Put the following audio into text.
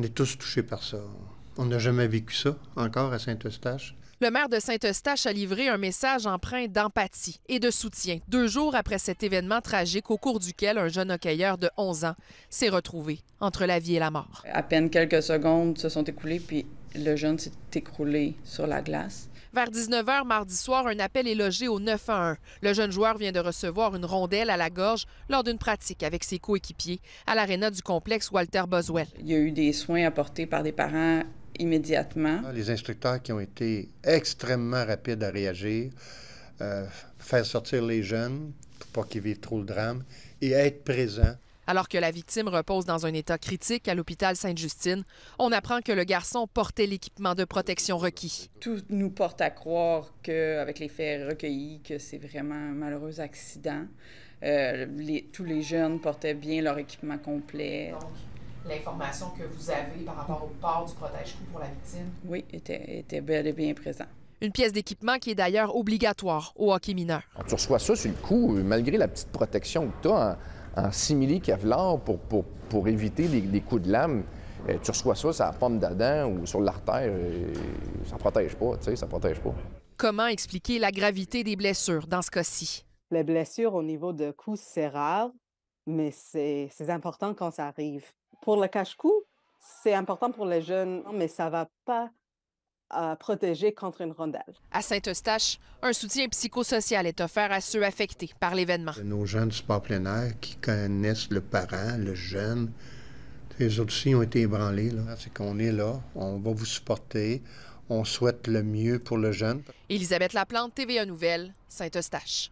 On est tous touchés par ça. On n'a jamais vécu ça encore à Saint-Eustache. Le maire de Saint-Eustache a livré un message empreint d'empathie et de soutien deux jours après cet événement tragique au cours duquel un jeune hockeyeur de 11 ans s'est retrouvé entre la vie et la mort. À peine quelques secondes se sont écoulées, puis le jeune s'est écroulé sur la glace. Vers 19h mardi soir, un appel est logé au 911. Le jeune joueur vient de recevoir une rondelle à la gorge lors d'une pratique avec ses coéquipiers à l'aréna du complexe Walter Boswell. Il y a eu des soins apportés par des parents immédiatement. Ah, les instructeurs qui ont été extrêmement rapides à réagir, euh, faire sortir les jeunes pour pas qu'ils vivent trop le drame et être présents. Alors que la victime repose dans un état critique à l'hôpital Sainte-Justine, on apprend que le garçon portait l'équipement de protection requis. Tout nous porte à croire qu'avec les faits recueillis, que c'est vraiment un malheureux accident. Euh, tous les jeunes portaient bien leur équipement complet. Donc, l'information que vous avez par rapport au port du protège-cou pour la victime? Oui, était, était bel et bien présent. Une pièce d'équipement qui est d'ailleurs obligatoire au hockey mineur. tu reçois ça sur le coup, euh, malgré la petite protection que tu as... Hein en simili Kevlar pour, pour, pour éviter les, coups de lame. Euh, tu reçois ça, la pomme d'Adam ou sur l'artère, euh, ça protège pas, tu sais, ça protège pas. Comment expliquer la gravité des blessures dans ce cas-ci? Les blessures au niveau de cou, c'est rare, mais c'est important quand ça arrive. Pour le cache-cou, c'est important pour les jeunes, mais ça va pas à protéger contre une rondelle. À Saint-Eustache, un soutien psychosocial est offert à ceux affectés par l'événement. Nos jeunes du sport plein air qui connaissent le parent, le jeune, les autres aussi ont été ébranlés. C'est qu'on est là, on va vous supporter, on souhaite le mieux pour le jeune. Elisabeth Laplante, TVA Nouvelle, Saint-Eustache.